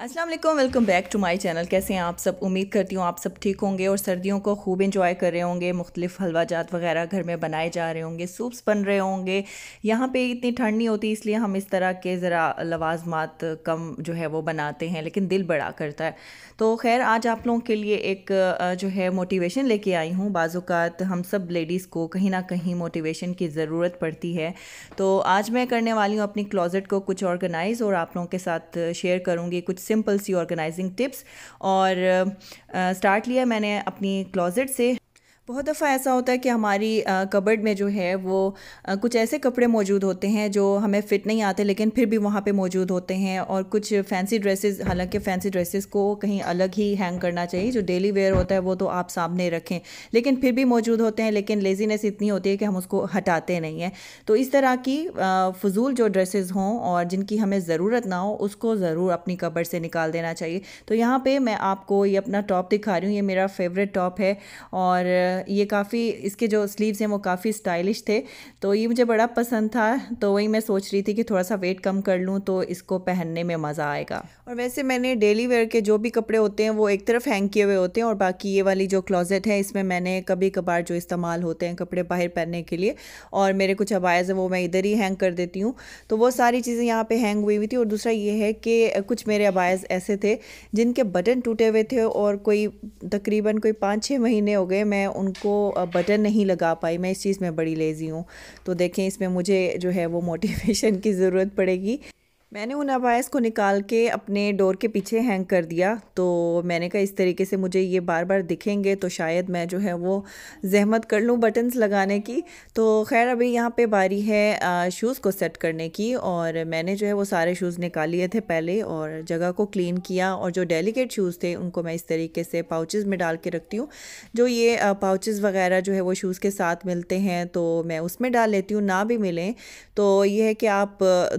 अस्सलाम वालेकुम welcome back to my channel कैसे हैं आप सब उम्मीद करती हूँ आप सब ठीक होंगे और सर्दियों को खूब इंजॉय कर रहे होंगे मुख्तलिफ हलवा जात वगैरह घर में बनाए जा रहे होंगे सूप्स बन रहे होंगे यहाँ पे इतनी ठंड नहीं होती इसलिए हम इस तरह के ज़रा लवाजमात कम जो है वो बनाते हैं लेकिन दिल बड़ा करता है तो खैर आज आप लोगों के लिए एक जो है मोटिवेशन लेके आई हूँ बाज़ात हम सब लेडीज़ को कहीं ना कहीं मोटिवेशन की ज़रूरत पड़ती है तो आज मैं करने वाली हूँ अपनी क्लॉज़ेट को कुछ ऑर्गेनाइज़ और आप लोगों के साथ शेयर करूँगी कुछ सिंपल सी ऑर्गेनाइजिंग टिप्स और स्टार्ट uh, लिया मैंने अपनी क्लोज़ेट से बहुत दफ़ा ऐसा होता है कि हमारी कबर्ड में जो है वो कुछ ऐसे कपड़े मौजूद होते हैं जो हमें फ़िट नहीं आते लेकिन फिर भी वहाँ पे मौजूद होते हैं और कुछ फैंसी ड्रेसेस हालांकि फ़ैंसी ड्रेसेस को कहीं अलग ही हैंग करना चाहिए जो डेली वेयर होता है वो तो आप सामने रखें लेकिन फिर भी मौजूद होते हैं लेकिन लेज़ीनेस इतनी होती है कि हम उसको हटाते नहीं हैं तो इस तरह की फजूल जो ड्रेसेस हों और जिनकी हमें ज़रूरत ना हो उसको ज़रूर अपनी कबर से निकाल देना चाहिए तो यहाँ पर मैं आपको ये अपना टॉप दिखा रही हूँ ये मेरा फेवरेट टॉप है और ये काफ़ी इसके जो स्लीव्स हैं वो काफ़ी स्टाइलिश थे तो ये मुझे बड़ा पसंद था तो वही मैं सोच रही थी कि थोड़ा सा वेट कम कर लूँ तो इसको पहनने में मज़ा आएगा और वैसे मैंने डेली वेयर के जो भी कपड़े होते हैं वो एक तरफ हैंग किए हुए होते हैं और बाकी ये वाली जो क्लॉजेट है इसमें मैंने कभी कभार जो इस्तेमाल होते हैं कपड़े बाहर पहनने के लिए और मेरे कुछ अबायज़ हैं वो मैं इधर ही हैंग कर देती हूँ तो वो सारी चीज़ें यहाँ पर हैंग हुई हुई थी और दूसरा ये है कि कुछ मेरे अबायज़ ऐसे थे जिनके बटन टूटे हुए थे और कोई तकरीबन कोई पाँच छः महीने हो गए मैं उनको बटन नहीं लगा पाई मैं इस चीज़ में बड़ी लेज़ी हूँ तो देखें इसमें मुझे जो है वो मोटिवेशन की ज़रूरत पड़ेगी मैंने उन अबायस को निकाल के अपने डोर के पीछे हैंग कर दिया तो मैंने कहा इस तरीके से मुझे ये बार बार दिखेंगे तो शायद मैं जो है वो जहमत कर लूँ बटन्स लगाने की तो खैर अभी यहाँ पे बारी है शूज़ को सेट करने की और मैंने जो है वो सारे शूज़ निकाल लिए थे पहले और जगह को क्लीन किया और जो डेलीकेट शूज़ थे उनको मैं इस तरीके से पाउचेज़ में डाल के रखती हूँ जो ये पाउचेज़ वगैरह जो है वो शूज़ के साथ मिलते हैं तो मैं उसमें डाल लेती हूँ ना भी मिलें तो ये है कि आप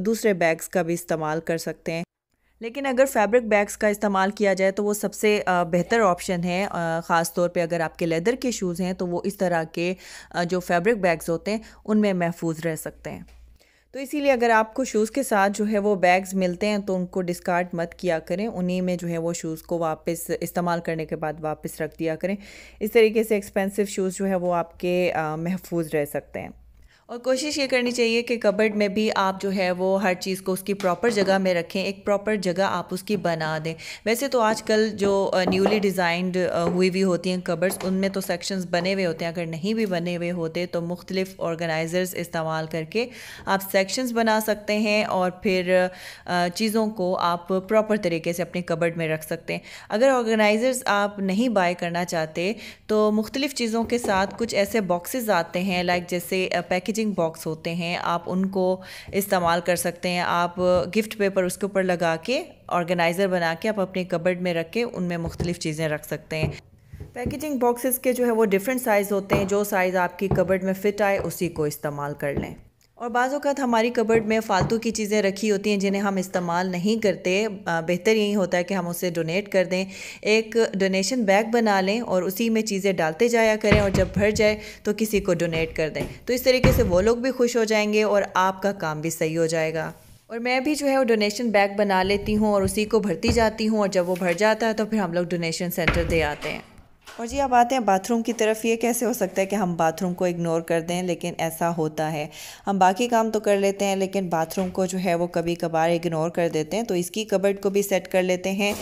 दूसरे बैग्स का भी इस्तेमाल कर सकते हैं लेकिन अगर फैब्रिक बैग्स का इस्तेमाल किया जाए तो वो सबसे बेहतर ऑप्शन है ख़ास तौर पे अगर आपके लेदर के शूज़ हैं तो वो इस तरह के जो फैब्रिक बैग्स होते हैं उनमें महफूज रह सकते हैं तो इसीलिए अगर आपको शूज़ के साथ जो है वो बैग्स मिलते हैं तो उनको डिस्कार्ड मत किया करें उन्हीं में जो है वो शूज़ को वापस इस्तेमाल करने के बाद वापस रख दिया करें इस तरीके से एक्सपेंसिव शूज़ जो है वो आपके महफूज रह सकते हैं और कोशिश ये करनी चाहिए कि कबर्ड में भी आप जो है वो हर चीज़ को उसकी प्रॉपर जगह में रखें एक प्रॉपर जगह आप उसकी बना दें वैसे तो आजकल जो न्यूली डिज़ाइंड हुई हुई होती हैं कबर्ड्स उनमें तो सेक्शंस बने हुए होते हैं अगर नहीं भी बने हुए होते तो मुख्तलिफ़ ऑर्गेनाइज़र्स इस्तेमाल करके आप सेक्शंस बना सकते हैं और फिर चीज़ों को आप प्रॉपर तरीके से अपने कबर्ड में रख सकते हैं अगर ऑर्गेनाइज़र्स आप नहीं बाय करना चाहते तो मुख्तलिफ़ चीज़ों के साथ कुछ ऐसे बॉक्सेस आते हैं लाइक जैसे पैकेज पैकेजिंग बॉक्स होते हैं आप उनको इस्तेमाल कर सकते हैं आप गिफ्ट पेपर उसके ऊपर लगा के ऑर्गेनाइज़र बना के आप अपने कबर्ड में रख के उनमें मुख्तलिफ़ चीज़ें रख सकते हैं पैकेजिंग बॉक्सेस के जो है वो डिफरेंट साइज़ होते हैं जो साइज़ आपकी कबर्ड में फ़िट आए उसी को इस्तेमाल कर लें और बाज़ात हमारी कबर्ड में फ़ालतू की चीज़ें रखी होती हैं जिन्हें हम इस्तेमाल नहीं करते बेहतर यही होता है कि हम उसे डोनेट कर दें एक डोनेशन बैग बना लें और उसी में चीज़ें डालते जाया करें और जब भर जाए तो किसी को डोनेट कर दें तो इस तरीके से वो लोग भी खुश हो जाएंगे और आपका काम भी सही हो जाएगा और मैं भी जो है वो डोनेशन बैग बना लेती हूँ और उसी को भरती जाती हूँ और जब वो भर जाता है तो फिर हम लोग डोनेशन सेंटर दे आते हैं और जी अब आते हैं बाथरूम की तरफ ये कैसे हो सकता है कि हम बाथरूम को इग्नोर कर दें लेकिन ऐसा होता है हम बाकी काम तो कर लेते हैं लेकिन बाथरूम को जो है वो कभी कभार इग्नोर कर देते हैं तो इसकी कबर्ड को भी सेट कर लेते हैं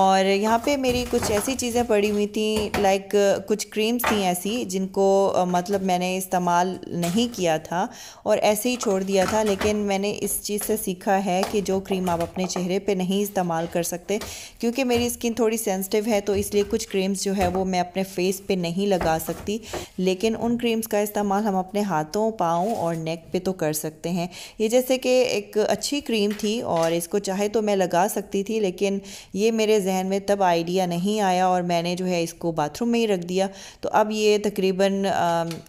और यहाँ पे मेरी कुछ ऐसी चीज़ें पड़ी हुई थी लाइक कुछ क्रीम्स थी ऐसी जिनको मतलब मैंने इस्तेमाल नहीं किया था और ऐसे ही छोड़ दिया था लेकिन मैंने इस चीज़ से सीखा है कि जो क्रीम आप अपने चेहरे पर नहीं इस्तेमाल कर सकते क्योंकि मेरी स्किन थोड़ी सेंसिटिव है तो इसलिए कुछ क्रीम्स जो है वो मैं अपने फेस पे नहीं लगा सकती लेकिन उन क्रीम्स का इस्तेमाल हम अपने हाथों पाँव और नेक पे तो कर सकते हैं ये जैसे कि एक अच्छी क्रीम थी और इसको चाहे तो मैं लगा सकती थी लेकिन ये मेरे जहन में तब आइडिया नहीं आया और मैंने जो है इसको बाथरूम में ही रख दिया तो अब ये तकरीबन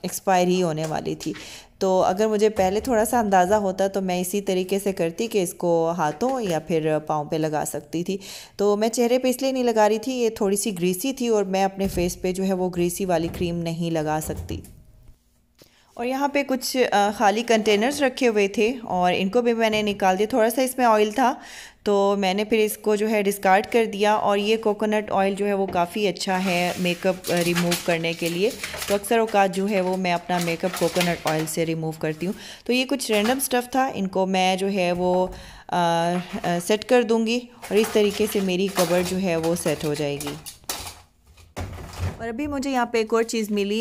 एक्सपायर ही होने वाली थी तो अगर मुझे पहले थोड़ा सा अंदाज़ा होता तो मैं इसी तरीके से करती कि इसको हाथों या फिर पाँव पे लगा सकती थी तो मैं चेहरे पे इसलिए नहीं लगा रही थी ये थोड़ी सी ग्रीसी थी और मैं अपने फेस पे जो है वो ग्रीसी वाली क्रीम नहीं लगा सकती और यहाँ पे कुछ खाली कंटेनर्स रखे हुए थे और इनको भी मैंने निकाल दिया थोड़ा सा इसमें ऑयल था तो मैंने फिर इसको जो है डिस्कार्ड कर दिया और ये कोकोनट ऑयल जो है वो काफ़ी अच्छा है मेकअप रिमूव करने के लिए तो अक्सर अवकात जो है वो मैं अपना मेकअप कोकोनट ऑयल से रिमूव करती हूँ तो ये कुछ रैंडम स्टफ़ था इनको मैं जो है वो आ, आ, सेट कर दूँगी और इस तरीके से मेरी कवर जो है वो सेट हो जाएगी और अभी मुझे यहाँ पे एक और चीज़ मिली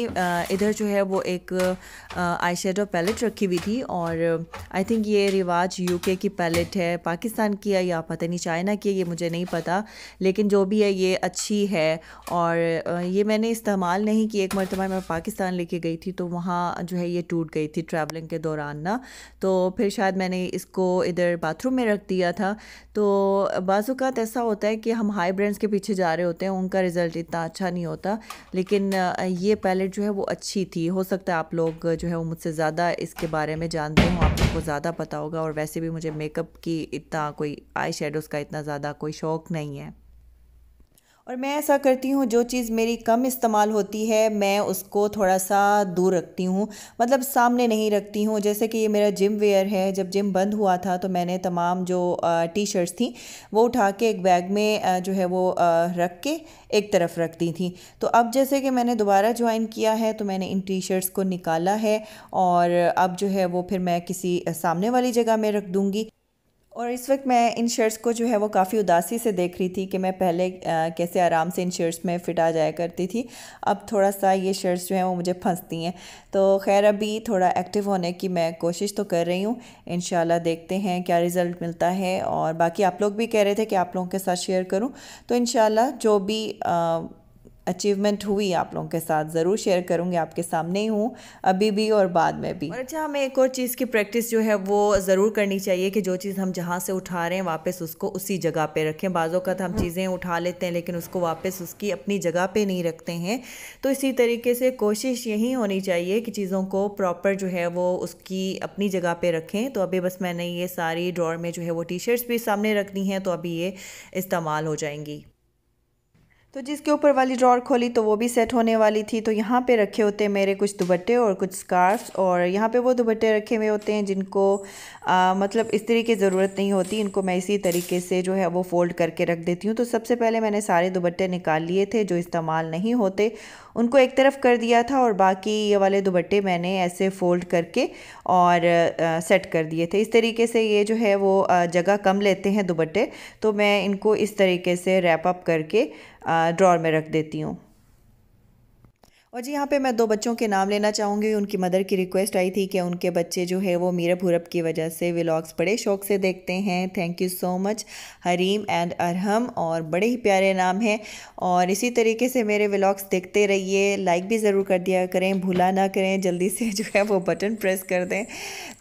इधर जो है वो एक आई शेडो पैलेट रखी हुई थी और आई थिंक ये रिवाज यूके की पैलेट है पाकिस्तान की है या पता नहीं चाइना की है ये मुझे नहीं पता लेकिन जो भी है ये अच्छी है और ये मैंने इस्तेमाल नहीं की एक मरतबा मैं पाकिस्तान लेके गई थी तो वहाँ जो है ये टूट गई थी ट्रैवलिंग के दौरान ना तो फिर शायद मैंने इसको इधर बाथरूम में रख दिया था तो बाज़ात ऐसा होता है कि हम हाई ब्रांड्स के पीछे जा रहे होते हैं उनका रिज़ल्ट इतना अच्छा नहीं होता लेकिन ये पैलेट जो है वो अच्छी थी हो सकता है आप लोग जो है वो मुझसे ज़्यादा इसके बारे में जानते हो आप लोग को ज़्यादा पता होगा और वैसे भी मुझे मेकअप की इतना कोई आई शेडोज़ का इतना ज़्यादा कोई शौक़ नहीं है और मैं ऐसा करती हूँ जो चीज़ मेरी कम इस्तेमाल होती है मैं उसको थोड़ा सा दूर रखती हूँ मतलब सामने नहीं रखती हूँ जैसे कि ये मेरा जिम वेयर है जब जिम बंद हुआ था तो मैंने तमाम जो टी शर्ट्स थी वो उठा के एक बैग में जो है वो रख के एक तरफ रख दी थी तो अब जैसे कि मैंने दोबारा ज्वाइन किया है तो मैंने इन टी शर्ट्स को निकाला है और अब जो है वो फिर मैं किसी सामने वाली जगह में रख दूँगी और इस वक्त मैं इन शर्ट्स को जो है वो काफ़ी उदासी से देख रही थी कि मैं पहले आ, कैसे आराम से इन शर्ट्स में फ़िट आ जाया करती थी अब थोड़ा सा ये शर्ट्स जो हैं वो मुझे फंसती हैं तो खैर अभी थोड़ा एक्टिव होने की मैं कोशिश तो कर रही हूँ इन देखते हैं क्या रिज़ल्ट मिलता है और बाकी आप लोग भी कह रहे थे कि आप लोगों के साथ शेयर करूँ तो इन जो भी आ, अचीवमेंट हुई आप लोगों के साथ ज़रूर शेयर करूँगी आपके सामने ही हूँ अभी भी और बाद में भी और अच्छा हमें एक और चीज़ की प्रैक्टिस जो है वो ज़रूर करनी चाहिए कि जो चीज़ हम जहाँ से उठा रहे हैं वापस उसको उसी जगह पे रखें बाज़ों का तो हम हम्म। चीज़ें उठा लेते हैं लेकिन उसको वापस उसकी अपनी जगह पर नहीं रखते हैं तो इसी तरीके से कोशिश यही होनी चाहिए कि चीज़ों को प्रॉपर जो है वो उसकी अपनी जगह पर रखें तो अभी बस मैंने ये सारी ड्रॉर में जो है वो टी शर्ट्स भी सामने रखनी है तो अभी ये इस्तेमाल हो जाएंगी तो जिसके ऊपर वाली ड्रॉर खोली तो वो भी सेट होने वाली थी तो यहाँ पे रखे होते हैं मेरे कुछ दुबट्टे और कुछ स्कार्फ्स और यहाँ पे वो दुबट्टे रखे हुए होते हैं जिनको आ, मतलब इस तरीके की ज़रूरत नहीं होती इनको मैं इसी तरीके से जो है वो फ़ोल्ड करके रख देती हूँ तो सबसे पहले मैंने सारे दुबट्टे निकाल लिए थे जो इस्तेमाल नहीं होते उनको एक तरफ कर दिया था और बाकी ये वाले दुबट्टे मैंने ऐसे फ़ोल्ड करके और आ, सेट कर दिए थे इस तरीके से ये जो है वो जगह कम लेते हैं दुबट्टे तो मैं इनको इस तरीके से रैप अप करके ड्रॉर में रख देती हूँ और जी यहाँ पे मैं दो बच्चों के नाम लेना चाहूँगी उनकी मदर की रिक्वेस्ट आई थी कि उनके बच्चे जो है वो मीरा भूरब की वजह से व्लॉग्स बड़े शौक से देखते हैं thank you so much Hareem and Arham और बड़े ही प्यारे नाम हैं और इसी तरीके से मेरे व्लॉग्स देखते रहिए लाइक भी ज़रूर कर दिया करें भूला ना करें जल्दी से जो है वो बटन प्रेस कर दें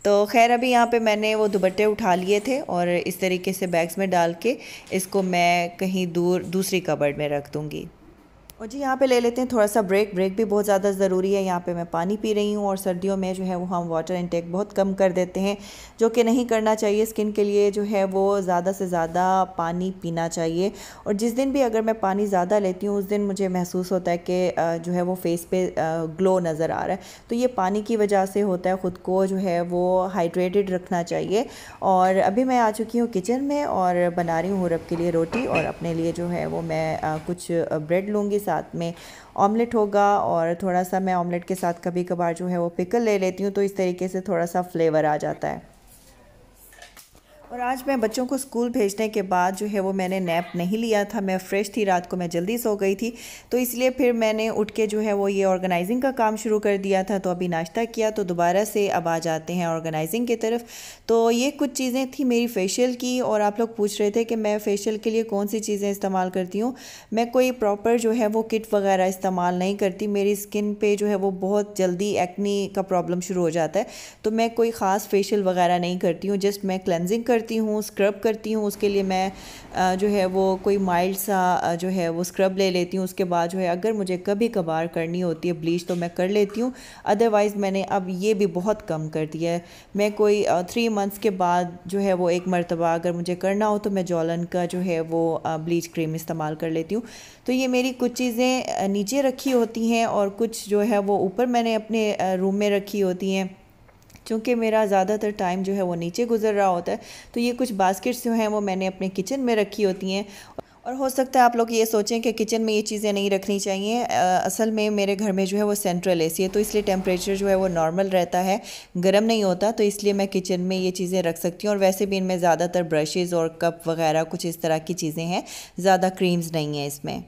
तो खैर अभी यहाँ पर मैंने वो दुबट्टे उठा लिए थे और इस तरीके से बैग्स में डाल के इसको मैं कहीं दूर दूसरी कबर्ड में रख दूँगी और जी यहाँ पे ले लेते हैं थोड़ा सा ब्रेक ब्रेक भी बहुत ज़्यादा ज़रूरी है यहाँ पे मैं पानी पी रही हूँ और सर्दियों में जो है वो हम वाटर इनटेक बहुत कम कर देते हैं जो कि नहीं करना चाहिए स्किन के लिए जो है वो ज़्यादा से ज़्यादा पानी पीना चाहिए और जिस दिन भी अगर मैं पानी ज़्यादा लेती हूँ उस दिन मुझे महसूस होता है कि जो है वो फेस पे ग्लो नज़र आ रहा है तो ये पानी की वजह से होता है ख़ुद को जो है वो हाइड्रेटेड रखना चाहिए और अभी मैं आ चुकी हूँ किचन में और बना रही हूँ रब के लिए रोटी और अपने लिए जो है वो मैं कुछ ब्रेड लूँगी साथ में ऑमलेट होगा और थोड़ा सा मैं ऑमलेट के साथ कभी कभार जो है वो पिकल ले लेती हूँ तो इस तरीके से थोड़ा सा फ्लेवर आ जाता है और आज मैं बच्चों को स्कूल भेजने के बाद जो है वो मैंने नैप नहीं लिया था मैं फ़्रेश थी रात को मैं जल्दी सो गई थी तो इसलिए फिर मैंने उठ के जो है वो ये ऑर्गेनाइजिंग का काम शुरू कर दिया था तो अभी नाश्ता किया तो दोबारा से अब आ जाते हैं ऑर्गेनाइजिंग की तरफ तो ये कुछ चीज़ें थी मेरी फेशियल की और आप लोग पूछ रहे थे कि मैं फेशियल के लिए कौन सी चीज़ें इस्तेमाल करती हूँ मैं कोई प्रॉपर जो है वो किट वगैरह इस्तेमाल नहीं करती मेरी स्किन पर जो है वो बहुत जल्दी एक्नी का प्रॉब्लम शुरू हो जाता है तो मैं कोई ख़ास फेशियल वगैरह नहीं करती हूँ जस्ट मैं क्लेंजिंग कर करती हूँ स्क्रब करती हूँ उसके लिए मैं जो है वो कोई माइल्ड सा जो है वो स्क्रब ले लेती हूँ उसके बाद जो है अगर मुझे कभी कभार करनी होती है ब्लीच तो मैं कर लेती हूँ अदरवाइज़ मैंने अब ये भी बहुत कम कर दिया है मैं कोई थ्री मंथ्स के बाद जो है वो एक मरतबा अगर मुझे करना हो तो मैं जॉलन का जो है वो ब्लीच क्रीम इस्तेमाल कर लेती हूँ तो ये मेरी कुछ चीज़ें नीचे रखी होती हैं और कुछ जो है वो ऊपर मैंने अपने रूम में रखी होती हैं चूँकि मेरा ज़्यादातर टाइम जो है वो नीचे गुजर रहा होता है तो ये कुछ बास्केट्स जो हैं वो मैंने अपने किचन में रखी होती हैं और हो सकता है आप लोग ये सोचें कि किचन में ये चीज़ें नहीं रखनी चाहिए आ, असल में मेरे घर में जो है वो सेंट्रल ए सी है तो इसलिए टेम्परेचर जो है वो नॉर्मल रहता है गर्म नहीं होता तो इसलिए मैं किचन में ये चीज़ें रख सकती हूँ और वैसे भी इनमें ज़्यादातर ब्रशेज़ और कप वगैरह कुछ इस तरह की चीज़ें हैं ज़्यादा क्रीम्स नहीं हैं इसमें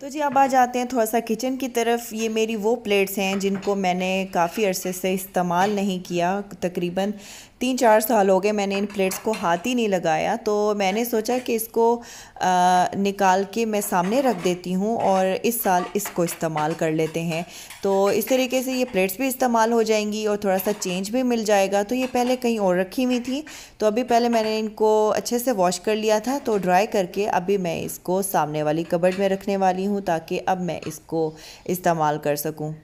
तो जी अब आ जाते हैं थोड़ा सा किचन की तरफ ये मेरी वो प्लेट्स हैं जिनको मैंने काफ़ी अरसे से इस्तेमाल नहीं किया तकरीबन तीन चार साल हो गए मैंने इन प्लेट्स को हाथ ही नहीं लगाया तो मैंने सोचा कि इसको आ, निकाल के मैं सामने रख देती हूँ और इस साल इसको इस्तेमाल कर लेते हैं तो इस तरीके से ये प्लेट्स भी इस्तेमाल हो जाएंगी और थोड़ा सा चेंज भी मिल जाएगा तो ये पहले कहीं और रखी हुई थी तो अभी पहले मैंने इनको अच्छे से वॉश कर लिया था तो ड्राई करके अभी मैं इसको सामने वाली कबर्ड में रखने वाली हूँ हूँ ताकि अब मैं इसको इस्तेमाल कर सकूँ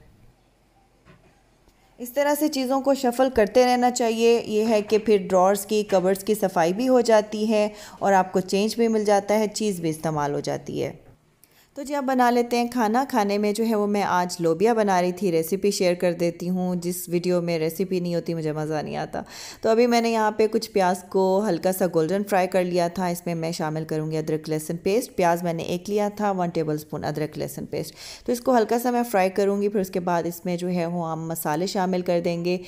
इस तरह से चीज़ों को शफ़ल करते रहना चाहिए ये है कि फिर ड्रॉर्स की कवर्स की सफाई भी हो जाती है और आपको चेंज भी मिल जाता है चीज़ भी इस्तेमाल हो जाती है तो जी आप बना लेते हैं खाना खाने में जो है वो मैं आज लोबिया बना रही थी रेसिपी शेयर कर देती हूँ जिस वीडियो में रेसिपी नहीं होती मुझे मज़ा नहीं आता तो अभी मैंने यहाँ पे कुछ प्याज को हल्का सा गोल्डन फ्राई कर लिया था इसमें मैं शामिल करूँगी अदरक लहसुन पेस्ट प्याज मैंने एक लिया था वन टेबल स्पून अदरक लहसुन पेस्ट तो इसको हल्का सा मैं फ्राई करूँगी फिर उसके बाद इसमें जो है वो हम मसाले शामिल कर देंगे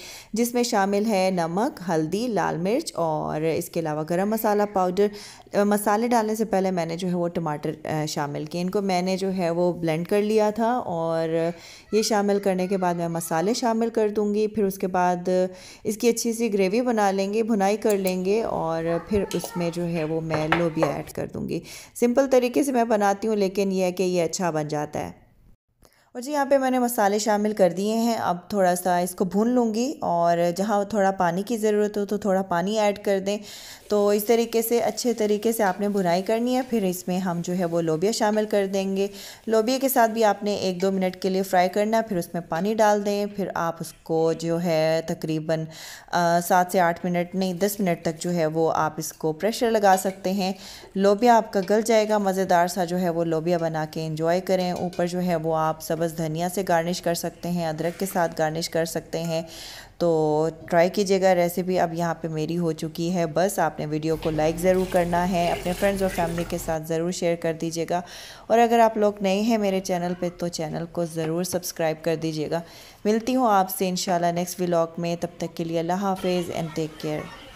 जिसमें शामिल है नमक हल्दी लाल मिर्च और इसके अलावा गर्म मसाला पाउडर मसाले डालने से पहले मैंने जो है वो टमाटर शामिल किए इनको मैं मैंने जो है वो ब्लेंड कर लिया था और ये शामिल करने के बाद मैं मसाले शामिल कर दूँगी फिर उसके बाद इसकी अच्छी सी ग्रेवी बना लेंगे भुनाई कर लेंगे और फिर उसमें जो है वो मैं लोबिया ऐड कर दूँगी सिंपल तरीके से मैं बनाती हूँ लेकिन यह है कि ये अच्छा बन जाता है और जी यहाँ पे मैंने मसाले शामिल कर दिए हैं अब थोड़ा सा इसको भून लूँगी और जहाँ थोड़ा पानी की ज़रूरत हो तो थोड़ा पानी ऐड कर दें तो इस तरीके से अच्छे तरीके से आपने भुनाई करनी है फिर इसमें हम जो है वो लोबिया शामिल कर देंगे लोबिया के साथ भी आपने एक दो मिनट के लिए फ्राई करना है फिर उसमें पानी डाल दें फिर आप उसको जो है तकरीबन सात से आठ मिनट नहीं दस मिनट तक जो है वो आप इसको प्रेशर लगा सकते हैं लोबिया आपका गल जाएगा मज़ेदार सा जो है वो लोबिया बना के इंजॉय करें ऊपर जो है वो आप सब बस धनिया से गार्निश कर सकते हैं अदरक के साथ गार्निश कर सकते हैं तो ट्राई कीजिएगा रेसिपी अब यहाँ पे मेरी हो चुकी है बस आपने वीडियो को लाइक ज़रूर करना है अपने फ्रेंड्स और फैमिली के साथ ज़रूर शेयर कर दीजिएगा और अगर आप लोग नए हैं मेरे चैनल पे तो चैनल को ज़रूर सब्सक्राइब कर दीजिएगा मिलती हूँ आपसे इन नेक्स्ट व्लॉग में तब तक के लिए अल्लाह हाफिज़ एंड टेक केयर